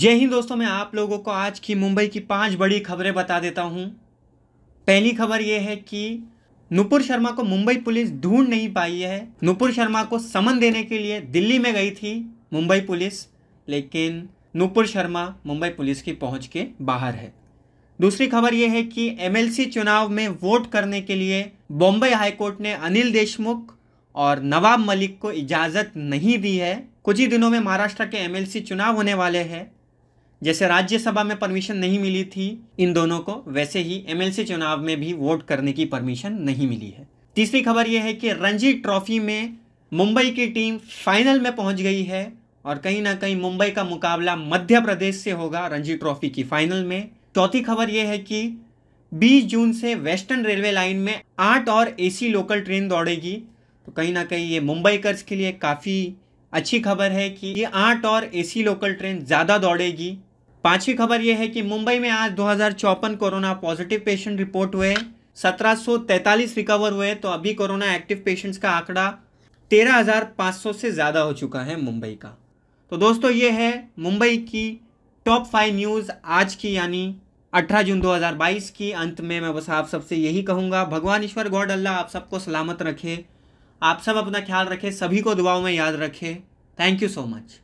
जय हिंद दोस्तों मैं आप लोगों को आज की मुंबई की पांच बड़ी खबरें बता देता हूं पहली खबर यह है कि नुपुर शर्मा को मुंबई पुलिस ढूंढ नहीं पाई है नुपुर शर्मा को समन देने के लिए दिल्ली में गई थी मुंबई पुलिस लेकिन नुपुर शर्मा मुंबई पुलिस की पहुंच के बाहर है दूसरी खबर यह है कि एमएलसी चुनाव में वोट करने के लिए बॉम्बे हाईकोर्ट ने अनिल देशमुख और नवाब मलिक को इजाज़त नहीं दी है कुछ ही दिनों में महाराष्ट्र के एमएलसी चुनाव होने वाले हैं जैसे राज्यसभा में परमिशन नहीं मिली थी इन दोनों को वैसे ही एमएलसी चुनाव में भी वोट करने की परमिशन नहीं मिली है तीसरी खबर यह है कि रणजी ट्रॉफी में मुंबई की टीम फाइनल में पहुंच गई है और कहीं ना कहीं मुंबई का मुकाबला मध्य प्रदेश से होगा रणजी ट्रॉफी की फाइनल में चौथी खबर यह है कि 20 जून से वेस्टर्न रेलवे लाइन में आठ और एसी लोकल ट्रेन दौड़ेगी तो कहीं ना कहीं ये मुंबई कर्ज के लिए काफ़ी अच्छी खबर है कि ये आठ और एसी लोकल ट्रेन ज़्यादा दौड़ेगी पांचवी खबर यह है कि मुंबई में आज दो कोरोना पॉजिटिव पेशेंट रिपोर्ट हुए सत्रह रिकवर हुए तो अभी कोरोना एक्टिव पेशेंट्स का आंकड़ा 13,500 से ज़्यादा हो चुका है मुंबई का तो दोस्तों ये है मुंबई की टॉप फाइव न्यूज़ आज की यानी 18 जून 2022 की अंत में मैं बस आप सबसे यही कहूँगा भगवान ईश्वर गॉड अल्लाह आप सबको सलामत रखे आप सब अपना ख्याल रखें सभी को दुआओं में याद रखें थैंक यू सो मच